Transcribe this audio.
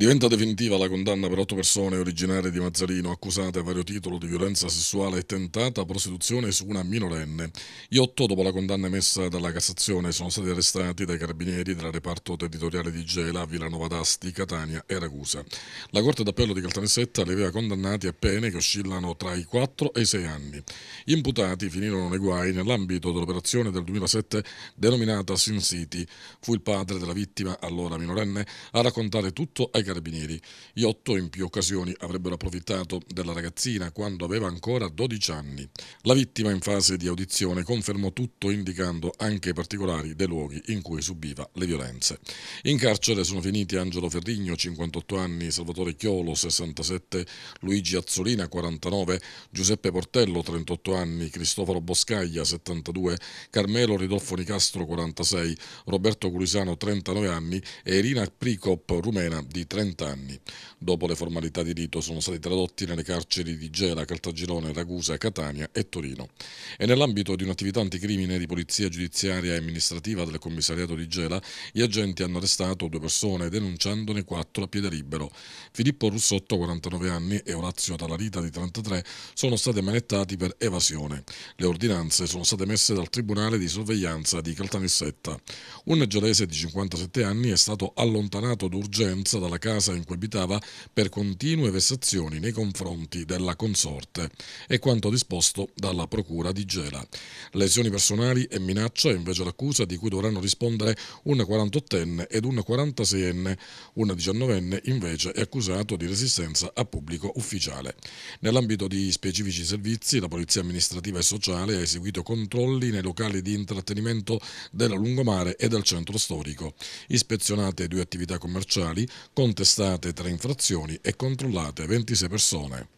Diventa definitiva la condanna per otto persone originarie di Mazzarino accusate a vario titolo di violenza sessuale e tentata prostituzione su una minorenne. Gli otto, dopo la condanna emessa dalla Cassazione, sono stati arrestati dai carabinieri del reparto territoriale di Gela, Villanova d'Asti, Catania e Ragusa. La Corte d'Appello di Caltanissetta li aveva condannati a pene che oscillano tra i 4 e i 6 anni. Gli imputati finirono nei guai nell'ambito dell'operazione del 2007 denominata Sin City. Fu il padre della vittima, allora minorenne, a raccontare tutto ai carabinieri carabinieri. Gli otto in più occasioni avrebbero approfittato della ragazzina quando aveva ancora 12 anni. La vittima in fase di audizione confermò tutto indicando anche i particolari dei luoghi in cui subiva le violenze. In carcere sono finiti Angelo Ferrigno, 58 anni, Salvatore Chiolo, 67, Luigi Azzolina, 49, Giuseppe Portello, 38 anni, Cristoforo Boscaglia, 72, Carmelo Ridolfo Nicastro, 46, Roberto Curisano, 39 anni e Irina Pricop, rumena, di 30 30 anni. Dopo le formalità di rito sono stati tradotti nelle carceri di Gela, Caltagirone, Ragusa, Catania e Torino. E nell'ambito di un'attività anticrimine di polizia giudiziaria e amministrativa del commissariato di Gela, gli agenti hanno arrestato due persone denunciandone quattro a piede libero. Filippo Russotto, 49 anni, e Orazio Talarita, di 33, sono stati manettati per evasione. Le ordinanze sono state messe dal Tribunale di Sorveglianza di Caltanissetta. Un gelese di 57 anni è stato allontanato d'urgenza dalla casa casa in cui abitava per continue vessazioni nei confronti della consorte e quanto disposto dalla procura di Gela. Lesioni personali e minaccia è invece l'accusa di cui dovranno rispondere un 48enne ed un 46enne, un 19enne invece è accusato di resistenza a pubblico ufficiale. Nell'ambito di specifici servizi la Polizia amministrativa e sociale ha eseguito controlli nei locali di intrattenimento della lungomare e del centro storico, ispezionate due attività commerciali, contestuali contestate tre infrazioni e controllate 26 persone.